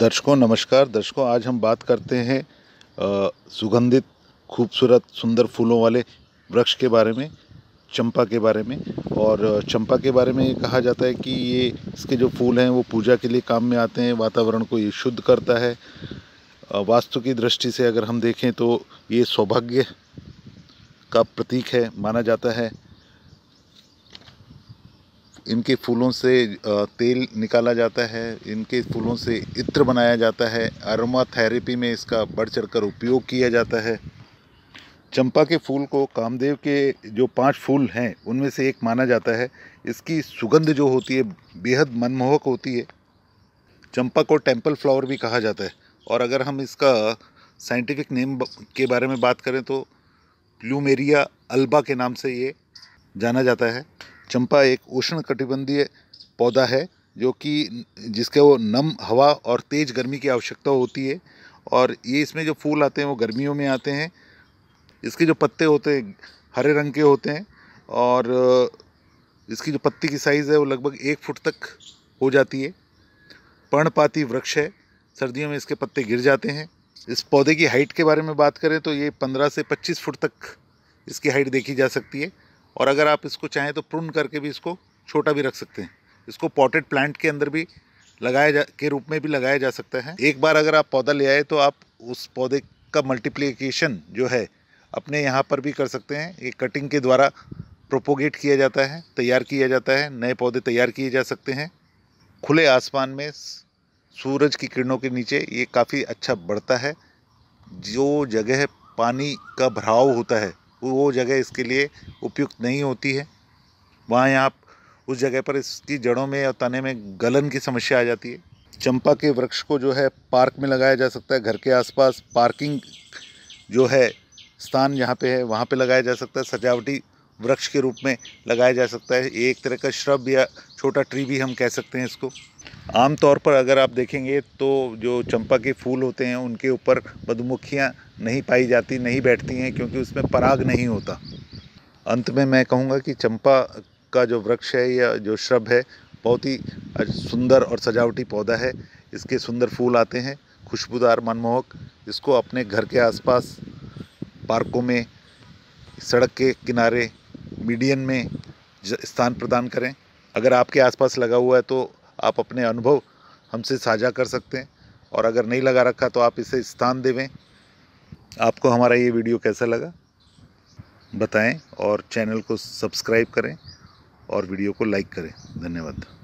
दर्शकों नमस्कार दर्शकों आज हम बात करते हैं सुगंधित खूबसूरत सुंदर फूलों वाले वृक्ष के बारे में चंपा के बारे में और चंपा के बारे में ये कहा जाता है कि ये इसके जो फूल हैं वो पूजा के लिए काम में आते हैं वातावरण को ये शुद्ध करता है वास्तु की दृष्टि से अगर हम देखें तो ये सौभाग्य का प्रतीक है माना जाता है इनके फूलों से तेल निकाला जाता है इनके फूलों से इत्र बनाया जाता है अरोमा थेरेपी में इसका बढ़ चढ़ कर उपयोग किया जाता है चंपा के फूल को कामदेव के जो पांच फूल हैं उनमें से एक माना जाता है इसकी सुगंध जो होती है बेहद मनमोहक होती है चंपा को टेम्पल फ्लावर भी कहा जाता है और अगर हम इसका साइंटिफिक नेम के बारे में बात करें तो प्लूमेरिया अल्बा के नाम से ये जाना जाता है चंपा एक उष्ण कटिबंधीय पौधा है जो कि जिसके वो नम हवा और तेज़ गर्मी की आवश्यकता होती है और ये इसमें जो फूल आते हैं वो गर्मियों में आते हैं इसके जो पत्ते होते हैं हरे रंग के होते हैं और इसकी जो पत्ती की साइज़ है वो लगभग एक फुट तक हो जाती है पर्णपाती वृक्ष है सर्दियों में इसके पत्ते गिर जाते हैं इस पौधे की हाइट के बारे में बात करें तो ये पंद्रह से पच्चीस फुट तक इसकी हाइट देखी जा सकती है और अगर आप इसको चाहें तो प्रून करके भी इसको छोटा भी रख सकते हैं इसको पॉटेड प्लांट के अंदर भी लगाया जा के रूप में भी लगाया जा सकता है एक बार अगर आप पौधा ले आए तो आप उस पौधे का मल्टीप्लीकेशन जो है अपने यहाँ पर भी कर सकते हैं ये कटिंग के द्वारा प्रोपोगेट किया जाता है तैयार किया जाता है नए पौधे तैयार किए जा सकते हैं खुले आसमान में सूरज की किरणों के नीचे ये काफ़ी अच्छा बढ़ता है जो जगह पानी का भराव होता है वो जगह इसके लिए उपयुक्त नहीं होती है वहाँ आप उस जगह पर इसकी जड़ों में और तने में गलन की समस्या आ जाती है चंपा के वृक्ष को जो है पार्क में लगाया जा सकता है घर के आसपास पार्किंग जो है स्थान जहाँ पे है वहाँ पे लगाया जा सकता है सजावटी वृक्ष के रूप में लगाया जा सकता है एक तरह का श्रब या छोटा ट्री भी हम कह सकते हैं इसको आम तौर पर अगर आप देखेंगे तो जो चंपा के फूल होते हैं उनके ऊपर मधुमक्खियाँ नहीं पाई जाती नहीं बैठती हैं क्योंकि उसमें पराग नहीं होता अंत में मैं कहूँगा कि चंपा का जो वृक्ष है या जो श्रब है बहुत ही सुंदर और सजावटी पौधा है इसके सुंदर फूल आते हैं खुशबूदार मनमोहक इसको अपने घर के आसपास पार्कों में सड़क के किनारे मीडियन में स्थान प्रदान करें अगर आपके आसपास लगा हुआ है तो आप अपने अनुभव हमसे साझा कर सकते हैं और अगर नहीं लगा रखा तो आप इसे स्थान देवें आपको हमारा ये वीडियो कैसा लगा बताएं और चैनल को सब्सक्राइब करें और वीडियो को लाइक करें धन्यवाद